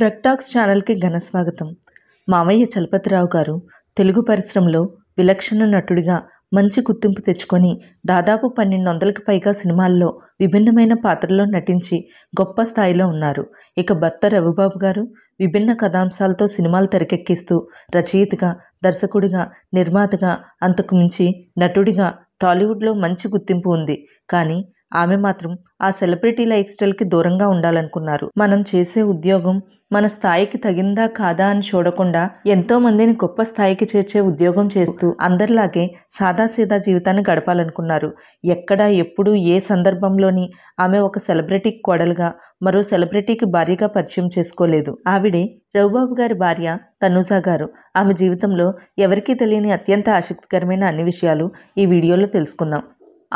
ప్రక్టాక్స్ ఛానల్కి ఘన స్వాగతం మామయ్య చలపతిరావు గారు తెలుగు పరిశ్రమలో విలక్షణ నటుడిగా మంచి గుర్తింపు తెచ్చుకొని దాదాపు పన్నెండు వందలకు పైగా సినిమాల్లో విభిన్నమైన పాత్రల్లో నటించి గొప్ప స్థాయిలో ఉన్నారు ఇక భర్త రవిబాబు గారు విభిన్న కథాంశాలతో సినిమాలు తెరకెక్కిస్తూ రచయితగా దర్శకుడిగా నిర్మాతగా అంతకుమించి నటుడిగా టాలీవుడ్లో మంచి గుర్తింపు ఉంది కానీ ఆమె మాత్రం ఆ సెలబ్రిటీ లైఫ్ స్టైల్కి దూరంగా ఉండాలనుకున్నారు మనం చేసే ఉద్యోగం మన స్థాయికి తగిందా కాదా అని చూడకుండా ఎంతో మందిని గొప్ప స్థాయికి చేర్చే ఉద్యోగం చేస్తూ అందరిలాగే సాదాసీదా జీవితాన్ని గడపాలనుకున్నారు ఎక్కడ ఎప్పుడు ఏ సందర్భంలోని ఆమె ఒక సెలబ్రిటీకి కోడలుగా మరో సెలబ్రిటీకి భార్యగా పరిచయం చేసుకోలేదు ఆవిడే రఘుబాబు గారి భార్య తనూజా గారు ఆమె జీవితంలో ఎవరికీ తెలియని అత్యంత ఆసక్తికరమైన అన్ని విషయాలు ఈ వీడియోలో తెలుసుకుందాం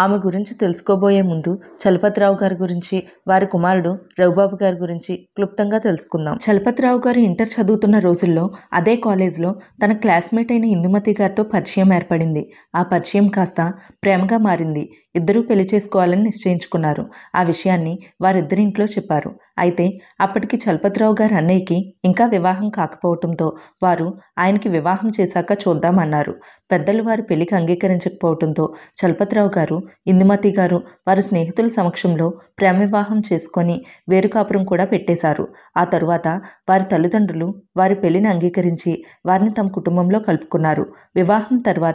ఆమె గురించి తెలుసుకోబోయే ముందు చలపతిరావు గారి గురించి వారి కుమారుడు రఘుబాబు గారి గురించి క్లుప్తంగా తెలుసుకుందాం చలపతిరావు గారు ఇంటర్ చదువుతున్న రోజుల్లో అదే కాలేజ్లో తన క్లాస్మేట్ అయిన ఇందుమతి గారితో పరిచయం ఏర్పడింది ఆ పరిచయం కాస్త ప్రేమగా మారింది ఇద్దరూ పెళ్లి చేసుకోవాలని నిశ్చయించుకున్నారు ఆ విషయాన్ని వారిద్దరింట్లో చెప్పారు అయితే అప్పటికి చలపతిరావు గారి అన్నయ్యకి ఇంకా వివాహం కాకపోవటంతో వారు ఆయనకి వివాహం చేశాక చూద్దామన్నారు పెద్దలు వారి పెళ్లికి అంగీకరించకపోవటంతో చలపతిరావు గారు ఇందుమతి గారు వారి స్నేహితుల సమక్షంలో ప్రేమ వివాహం చేసుకొని వేరుకాపురం కూడా పెట్టేశారు ఆ తరువాత వారి తల్లిదండ్రులు వారి పెళ్లిని అంగీకరించి వారిని తమ కుటుంబంలో కలుపుకున్నారు వివాహం తర్వాత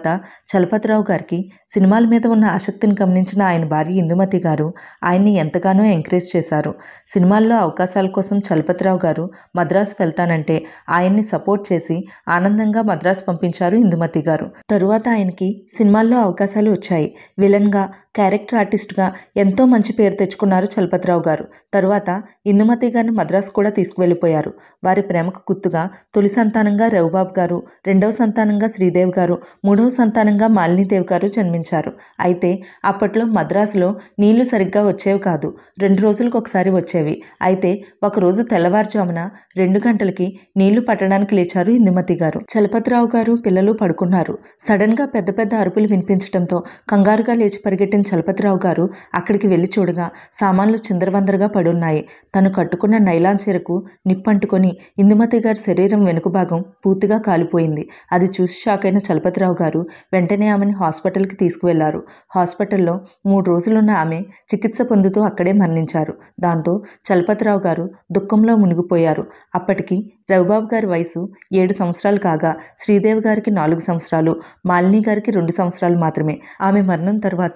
చలపతిరావు గారికి సినిమాల మీద ఉన్న ఆసక్తిని గమనించిన ఆయన భార్య ఇందుమతి గారు ఆయన్ని ఎంతగానో ఎంకరేజ్ చేశారు సినిమాల్లో అవకాశాల కోసం చలపతిరావు గారు మద్రాసు వెళ్తానంటే ఆయన్ని సపోర్ట్ చేసి ఆనందంగా మద్రాసు పంపించారు ఇందుమతి గారు తరువాత ఆయనకి సినిమాల్లో అవకాశాలు వచ్చాయి విలన్ విధంగా క్యారెక్టర్ ఆర్టిస్ట్గా ఎంతో మంచి పేరు తెచ్చుకున్నారు చలపతిరావు గారు తరువాత ఇందుమతి గారిని మద్రాసు కూడా తీసుకువెళ్ళిపోయారు వారి ప్రేమకు గుర్తుగా తొలి సంతానంగా రఘుబాబు గారు రెండవ సంతానంగా శ్రీదేవ్ గారు మూడవ సంతానంగా మాలినీదేవి గారు జన్మించారు అయితే అప్పట్లో మద్రాసులో నీళ్లు సరిగ్గా వచ్చేవి కాదు రెండు రోజులకు ఒకసారి వచ్చేవి అయితే ఒకరోజు తెల్లవారుజామున రెండు గంటలకి నీళ్లు పట్టడానికి లేచారు ఇందుమతి గారు చలపతిరావు గారు పిల్లలు పడుకున్నారు సడన్గా పెద్ద పెద్ద అరుపులు వినిపించడంతో కంగారుగా లేచి పరిగెట్టిన కెప్టెన్ చలపతిరావు గారు అక్కడికి వెళ్ళి చూడగా సామాన్లు చిందరవందరగా పడున్నాయి తను కట్టుకున్న నైలాన్ చీరకు నిప్పంటుకొని ఇందుమతి గారి శరీరం వెనుక భాగం పూర్తిగా కాలిపోయింది అది చూసి షాక్ అయిన చలపతిరావు గారు వెంటనే ఆమెను హాస్పిటల్కి తీసుకువెళ్లారు హాస్పిటల్లో మూడు రోజులున్న ఆమె చికిత్స పొందుతూ అక్కడే మరణించారు దాంతో చలపతిరావు గారు దుఃఖంలో మునిగిపోయారు అప్పటికి రఘుబాబు గారి వయసు ఏడు సంవత్సరాలు కాగా శ్రీదేవి గారికి నాలుగు సంవత్సరాలు మాలిని గారికి రెండు సంవత్సరాలు మాత్రమే ఆమె మరణం తర్వాత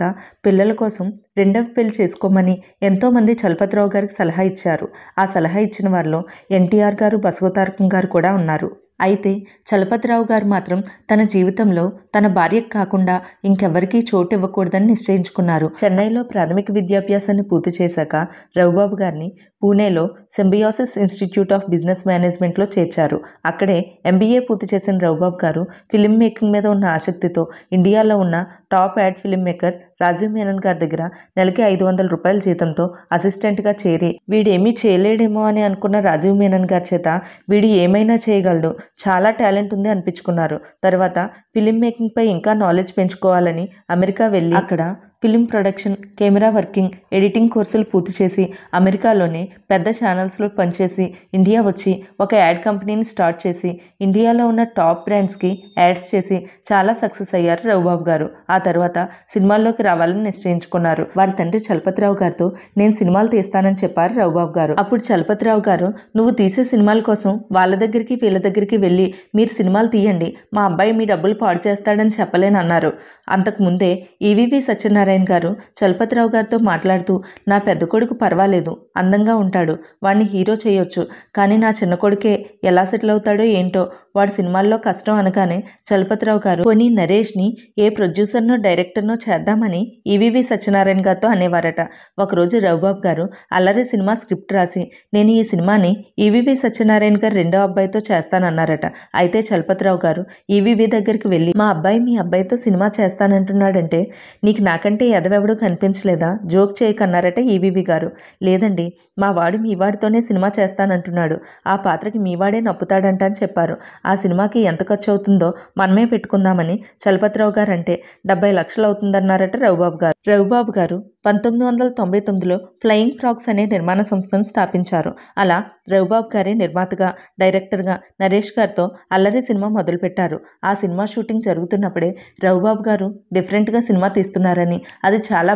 పిల్లల కోసం రెండవ పెళ్లి చేసుకోమని ఎంతోమంది చలపతిరావు గారికి సలహా ఇచ్చారు ఆ సలహా ఇచ్చిన వారిలో ఎన్టీఆర్ గారు బసవతారకం గారు కూడా ఉన్నారు అయితే చలపతిరావు గారు మాత్రం తన జీవితంలో తన భార్యకు కాకుండా ఇంకెవరికీ చోటు ఇవ్వకూడదని నిశ్చయించుకున్నారు చెన్నైలో ప్రాథమిక విద్యాభ్యాసాన్ని పూర్తి చేశాక రఘుబాబు గారిని పూణేలో సింబియాసిస్ ఇన్స్టిట్యూట్ ఆఫ్ బిజినెస్ మేనేజ్మెంట్లో చేర్చారు అక్కడే ఎంబీఏ పూర్తి చేసిన రఘుబాబు గారు ఫిలిం మేకింగ్ మీద ఉన్న ఆసక్తితో ఇండియాలో ఉన్న top ad film maker Rajiv Menon గారి దగ్గర నెలకి ఐదు వందల రూపాయల జీతంతో అసిస్టెంట్గా చేరి వీడేమీ చేయలేడేమో అని అనుకున్న రాజీవ్ మేనన్ గారి చేత వీడు ఏమైనా చేయగలడు చాలా టాలెంట్ ఉంది అనిపించుకున్నారు తర్వాత ఫిలిం మేకింగ్పై ఇంకా నాలెడ్జ్ పెంచుకోవాలని అమెరికా వెళ్ళి అక్కడ film production camera working editing కోర్సులు పూర్తి చేసి అమెరికాలోని పెద్ద ఛానల్స్లో పనిచేసి ఇండియా వచ్చి ఒక యాడ్ కంపెనీని స్టార్ట్ చేసి ఇండియాలో ఉన్న టాప్ బ్రాండ్స్కి యాడ్స్ చేసి చాలా సక్సెస్ అయ్యారు రఘుబాబు గారు ఆ తర్వాత సినిమాల్లోకి రావాలని నిశ్చయించుకున్నారు వారి తండ్రి చలపతిరావు గారితో నేను సినిమాలు తీస్తానని చెప్పారు రఘుబాబు గారు అప్పుడు చలపతిరావు గారు నువ్వు తీసే సినిమాల కోసం వాళ్ళ దగ్గరికి వీళ్ళ దగ్గరికి వెళ్ళి మీరు సినిమాలు తీయండి మా అబ్బాయి మీ డబ్బులు పాడు చేస్తాడని చెప్పలేనన్నారు అంతకుముందే ఈవీవీ సత్యనారాయణ సత్యనారాయణ గారు చలపతిరావు గారితో మాట్లాడుతూ నా పెద్ద కొడుకు పర్వాలేదు అందంగా ఉంటాడు వాడిని హీరో చేయొచ్చు కానీ నా చిన్న కొడుకే ఎలా సెటిల్ అవుతాడో ఏంటో వాడు సినిమాల్లో కష్టం అనగానే చలపతిరావు గారు కొని నరేష్ని ఏ ప్రొడ్యూసర్నో డైరెక్టర్నో చేద్దామని ఈవీవి సత్యనారాయణ గారితో అనేవారట ఒకరోజు రఘుబాబు గారు అల్లరి సినిమా స్క్రిప్ట్ రాసి నేను ఈ సినిమాని ఈవీవి సత్యనారాయణ గారు రెండో అబ్బాయితో చేస్తానన్నారట అయితే చలపతిరావు గారు ఈవీవి దగ్గరికి వెళ్ళి మా అబ్బాయి మీ అబ్బాయితో సినిమా చేస్తానంటున్నాడంటే నీకు నాకంటే అంటే ఎదవెవడూ కనిపించలేదా జోక్ చేయకన్నారట ఈవీవి గారు లేదండి మా వాడు మీ వాడితోనే సినిమా చేస్తానంటున్నాడు ఆ పాత్రకి మీ వాడే నప్పుతాడంట అని చెప్పారు ఆ సినిమాకి ఎంత ఖర్చు అవుతుందో మనమే పెట్టుకుందామని చలపతిరావు గారు అంటే డెబ్బై లక్షలు అవుతుందన్నారట రఘుబాబు గారు రఘుబాబు గారు పంతొమ్మిది వందల తొంభై తొమ్మిదిలో ఫ్లయింగ్ ఫ్రాక్స్ అనే నిర్మాణ సంస్థను స్థాపించారు అలా రఘుబాబు గారే నిర్మాతగా డైరెక్టర్గా నరేష్ గారితో అల్లరి సినిమా మొదలుపెట్టారు ఆ సినిమా షూటింగ్ జరుగుతున్నప్పుడే రఘుబాబు గారు డిఫరెంట్గా సినిమా తీస్తున్నారని అది చాలా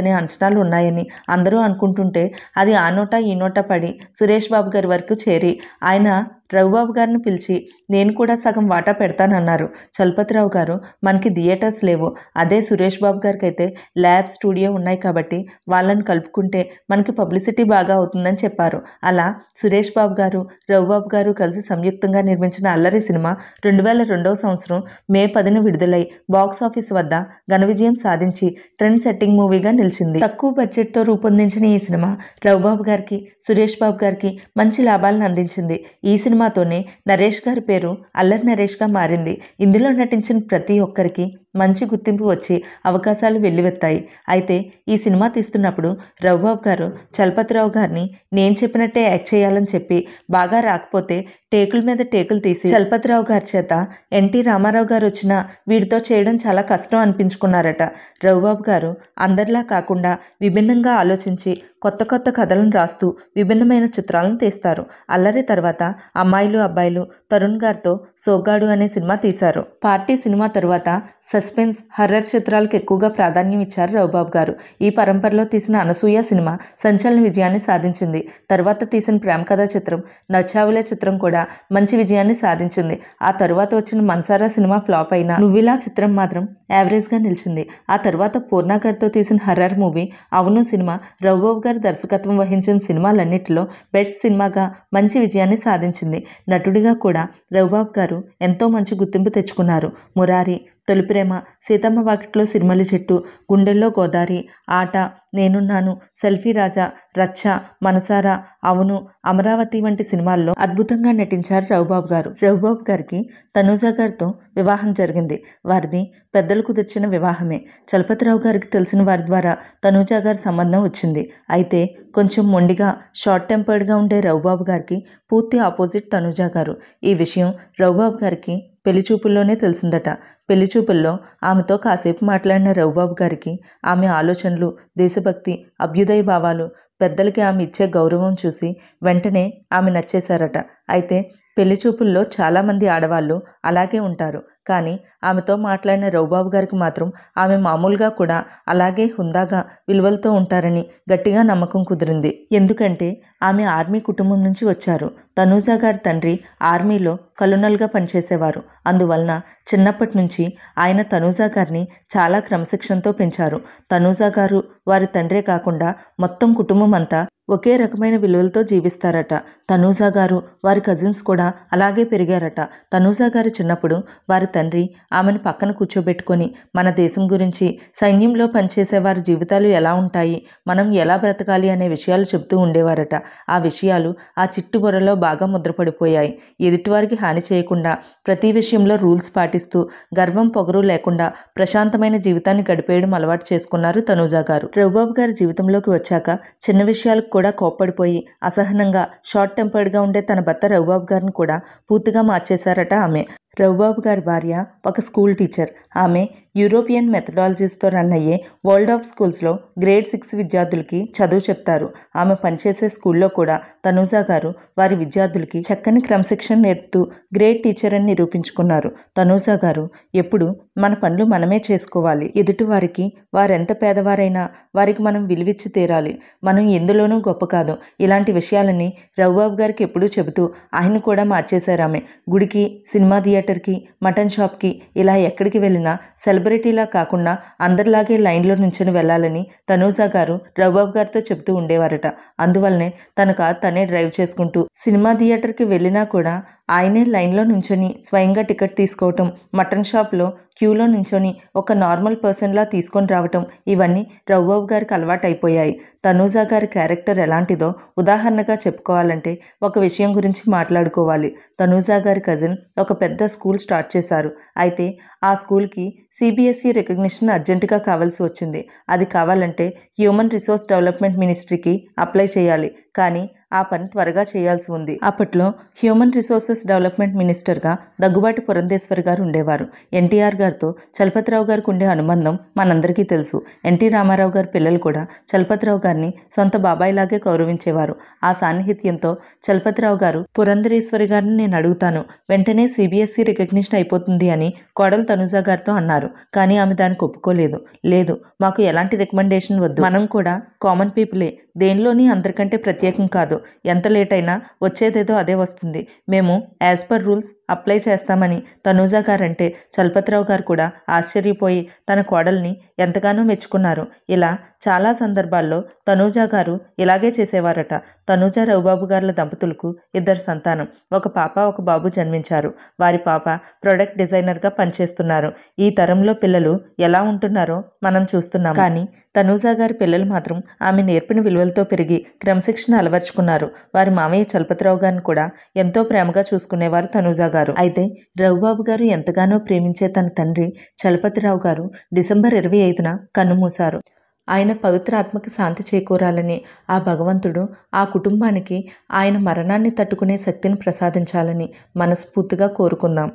అనే అంచనాలు ఉన్నాయని అందరూ అనుకుంటుంటే అది ఆ నోట ఈ నోట పడి సురేష్ బాబు గారి వరకు చేరి ఆయన రఘుబాబు గారిని పిలిచి నేను కూడా సగం వాటా పెడతానన్నారు చలపతిరావు గారు మనకి థియేటర్స్ లేవు అదే సురేష్ బాబు గారికి అయితే ల్యాబ్ స్టూడియో ఉన్నాయి కాబట్టి వాళ్ళని కలుపుకుంటే మనకి పబ్లిసిటీ బాగా అవుతుందని చెప్పారు అలా సురేష్ బాబు గారు రఘుబాబు గారు కలిసి సంయుక్తంగా నిర్మించిన అల్లరి సినిమా రెండు వేల రెండవ సంవత్సరం మే పదిన విడుదలై బాక్స్ ఆఫీస్ వద్ద ఘన విజయం సాధించి ట్రెండ్ సెట్టింగ్ మూవీగా నిలిచింది తక్కువ బడ్జెట్తో రూపొందించిన ఈ సినిమా రఘుబాబు గారికి సురేష్ బాబు గారికి మంచి లాభాలను అందించింది ఈ సినిమా సినిమాతోనే నరేష్ గారి పేరు అల్లరి నరేష్గా మారింది ఇందులో నటించిన ప్రతి ఒక్కరికి మంచి గుర్తింపు వచ్చి అవకాశాలు వెల్లువెత్తాయి అయితే ఈ సినిమా తీస్తున్నప్పుడు రఘుబాబు గారు చలపతిరావు గారిని నేను చెప్పినట్టే యాక్ట్ చేయాలని చెప్పి బాగా రాకపోతే టేకుల మీద టేకులు తీసి చలపతిరావు గారి చేత ఎన్టీ రామారావు గారు వచ్చిన వీడితో చేయడం చాలా కష్టం అనిపించుకున్నారట రఘుబాబు గారు అందరిలా కాకుండా విభిన్నంగా ఆలోచించి కొత్త కొత్త కథలను రాస్తూ విభిన్నమైన చిత్రాలను తీస్తారు అల్లరి తర్వాత అమ్మాయిలు అబ్బాయిలు తరుణ్ గారితో సోగ్గాడు అనే సినిమా తీశారు పార్టీ సినిమా తర్వాత సస్ సస్పెన్స్ హర్రర్ చిత్రాలకు ఎక్కువగా ప్రాధాన్యం ఇచ్చారు రవిబాబు గారు ఈ పరంపరలో తీసిన అనసూయ సినిమా సంచలన విజయాన్ని సాధించింది తర్వాత తీసిన ప్రేమ కథా చిత్రం నచావులే చిత్రం కూడా మంచి విజయాన్ని సాధించింది ఆ తర్వాత వచ్చిన మన్సారా సినిమా ఫ్లాప్ అయినా నువ్విలా చిత్రం మాత్రం యావరేజ్గా నిలిచింది ఆ తర్వాత పూర్ణాకర్తో తీసిన హర్రర్ మూవీ అవును సినిమా రవిబాబు గారు దర్శకత్వం వహించిన సినిమాలన్నింటిలో బెస్ట్ సినిమాగా మంచి విజయాన్ని సాధించింది నటుడిగా కూడా రవిబాబు గారు ఎంతో మంచి గుర్తింపు తెచ్చుకున్నారు మురారి తొలిప్రేమ సీతమ్మ వాకిట్లో సిరిమల్లి చెట్టు గుండెల్లో గోదారి ఆట నేనున్నాను సెల్ఫీ రాజా రచ్చ మనసారా అవును అమరావతి వంటి సినిమాల్లో అద్భుతంగా నటించారు రఘుబాబు గారు రఘుబాబు గారికి తనూజా గారితో వివాహం జరిగింది వారిది పెద్దలు కుదిర్చిన వివాహమే చలపతిరావు గారికి తెలిసిన వారి ద్వారా తనూజా గారి సంబంధం వచ్చింది అయితే కొంచెం మొండిగా షార్ట్ టెంపర్డ్గా ఉండే రఘుబాబు గారికి పూర్తి ఆపోజిట్ తనూజా గారు ఈ విషయం రఘుబాబు గారికి పెళ్లి చూపుల్లోనే తెలిసిందట పెళ్లి చూపుల్లో ఆమెతో కాసేపు మాట్లాడిన రఘుబాబు గారికి ఆమె ఆలోచనలు దేశభక్తి అభ్యుదయ భావాలు పెద్దలకి ఆమె ఇచ్చే గౌరవం చూసి వెంటనే ఆమె నచ్చేశారట అయితే పెళ్లి చూపుల్లో చాలామంది ఆడవాళ్ళు అలాగే ఉంటారు కానీ ఆమెతో మాట్లాడిన రఘుబాబు గారికి మాత్రం ఆమె మామూలుగా కూడా అలాగే హుందాగా విలువలతో ఉంటారని గట్టిగా నమ్మకం కుదిరింది ఎందుకంటే ఆమె ఆర్మీ కుటుంబం నుంచి వచ్చారు తనూజా గారి తండ్రి ఆర్మీలో కలునల్గా పనిచేసేవారు అందువలన చిన్నప్పటి నుంచి ఆయన తనూజా గారిని చాలా క్రమశిక్షణతో పెంచారు తనూజా గారు వారి తండ్రే కాకుండా మొత్తం కుటుంబం అంతా ఒకే రకమైన విలువలతో జీవిస్తారట తనూజా గారు వారి కజిన్స్ కూడా అలాగే పెరిగారట తనూజా గారు చిన్నప్పుడు వారి తండ్రి ఆమెను పక్కన కూర్చోబెట్టుకొని మన దేశం గురించి సైన్యంలో పనిచేసే వారి జీవితాలు ఎలా ఉంటాయి మనం ఎలా బ్రతకాలి అనే విషయాలు చెబుతూ ఉండేవారట ఆ విషయాలు ఆ చిట్టు బుర్రలో బాగా ముద్రపడిపోయాయి ఎదుటివారికి హాని చేయకుండా ప్రతి విషయంలో రూల్స్ పాటిస్తూ గర్వం పొగరు లేకుండా ప్రశాంతమైన జీవితాన్ని గడిపేయడం అలవాటు చేసుకున్నారు తనూజా గారు రఘుబాబు గారి జీవితంలోకి వచ్చాక చిన్న విషయాలు కూడా కోప్పడిపోయి అసహనంగా షార్ట్ టెంపర్డ్గా ఉండే తన భర్త రఘుబాబు గారిని కూడా పూర్తిగా మార్చేశారట ఆమె రఘుబాబు గారి భార్య ఒక స్కూల్ టీచర్ ఆమె యూరోపియన్ మెథడాలజీస్తో రన్ అయ్యే వరల్డ్ ఆఫ్ స్కూల్స్లో గ్రేడ్ సిక్స్ విద్యార్థులకి చదువు చెప్తారు ఆమె పనిచేసే స్కూల్లో కూడా తనూజా గారు వారి విద్యార్థులకి చక్కని క్రమశిక్షణ నేర్పుతూ గ్రేట్ టీచర్ అని నిరూపించుకున్నారు తనూజా గారు ఎప్పుడు మన పనులు మనమే చేసుకోవాలి ఎదుటి వారికి వారెంత పేదవారైనా వారికి మనం విలువిచ్చి తీరాలి మనం ఎందులోనూ గొప్ప కాదు ఇలాంటి విషయాలని రఘుబాబు గారికి ఎప్పుడూ చెబుతూ ఆయన కూడా మార్చేశారు ఆమె గుడికి సినిమా థియేటర్కి మటన్ షాప్కి ఇలా ఎక్కడికి వెళ్ళినా సెలబ్రేట్ సెలబ్రిటీలా కాకుండా అందరిలాగే లైన్లో నుంచొని వెళ్ళాలని తనూజా గారు రఘుబాబు గారితో చెప్తూ ఉండేవారట అందువల్లనే తన తనే డ్రైవ్ చేసుకుంటూ సినిమా థియేటర్కి వెళ్ళినా కూడా ఆయనే లైన్లో నుంచొని స్వయంగా టికెట్ తీసుకోవటం మటన్ షాప్లో క్యూలో నుంచొని ఒక నార్మల్ పర్సన్లా తీసుకొని రావటం ఇవన్నీ రఘుబాబు గారికి అలవాటైపోయాయి తనూజా గారి క్యారెక్టర్ ఎలాంటిదో ఉదాహరణగా చెప్పుకోవాలంటే ఒక విషయం గురించి మాట్లాడుకోవాలి తనూజా గారి కజిన్ ఒక పెద్ద స్కూల్ స్టార్ట్ చేశారు అయితే ఆ స్కూల్కి సిబిఎస్ఈ రికగ్నిషన్ అర్జెంటుగా కావాల్సి వచ్చింది అది కావాలంటే హ్యూమన్ రిసోర్స్ డెవలప్మెంట్ మినిస్ట్రీకి అప్లై చేయాలి కానీ ఆ పని త్వరగా చేయాల్సి ఉంది అప్పట్లో హ్యూమన్ రిసోర్సెస్ డెవలప్మెంట్ మినిస్టర్గా దగ్గుబాటి పురంధేశ్వర్ గారు ఉండేవారు ఎన్టీఆర్ గారితో చలపతిరావు గారికి ఉండే అనుబంధం మనందరికీ తెలుసు ఎన్టీ రామారావు గారి పిల్లలు కూడా చలపతిరావు గారిని సొంత బాబాయిలాగే గౌరవించేవారు ఆ సాన్నిహిత్యంతో చలపతిరావు గారు పురంధరేశ్వరి గారిని నేను అడుగుతాను వెంటనే సిబిఎస్ఈ రికగ్నిషన్ అయిపోతుంది అని కోడల తనుజా గారితో అన్నారు కానీ ఆమె దానికి ఒప్పుకోలేదు లేదు మాకు ఎలాంటి రికమెండేషన్ వద్దు మనం కూడా కామన్ పీపులే దేనిలోని అందరికంటే ప్రత్యేకం కాదు ఎంత లేట్ అయినా వచ్చేదేదో అదే వస్తుంది మేము యాజ్ పర్ రూల్స్ అప్లై చేస్తామని తనూజా గారంటే చలపతిరావు గారు కూడా ఆశ్చర్యపోయి తన కోడల్ని ఎంతగానో మెచ్చుకున్నారు ఇలా చాలా సందర్భాల్లో తనూజా గారు ఇలాగే చేసేవారట తనూజ రఘుబాబు గారుల దంపతులకు ఇద్దరు సంతానం ఒక పాప ఒక బాబు జన్మించారు వారి పాప ప్రొడక్ట్ డిజైనర్గా పనిచేస్తున్నారు ఈ తరంలో పిల్లలు ఎలా ఉంటున్నారో మనం చూస్తున్నాం కానీ తనూజా గారి పిల్లలు మాత్రం ఆమె నేర్పిన విలువలతో పెరిగి క్రమశిక్షణ అలవర్చుకున్నారు వారి మామయ్య చలపతిరావు గారిని కూడా ఎంతో ప్రేమగా చూసుకునేవారు తనూజా గారు అయితే రఘుబాబు గారు ఎంతగానో ప్రేమించే తన తండ్రి చలపతిరావు గారు డిసెంబర్ ఇరవై ఐదున కన్నుమూశారు ఆయన పవిత్ర ఆత్మకి శాంతి చేకూరాలని ఆ భగవంతుడు ఆ కుటుంబానికి ఆయన మరణాన్ని తట్టుకునే శక్తిని ప్రసాదించాలని మనస్ఫూర్తిగా కోరుకుందాం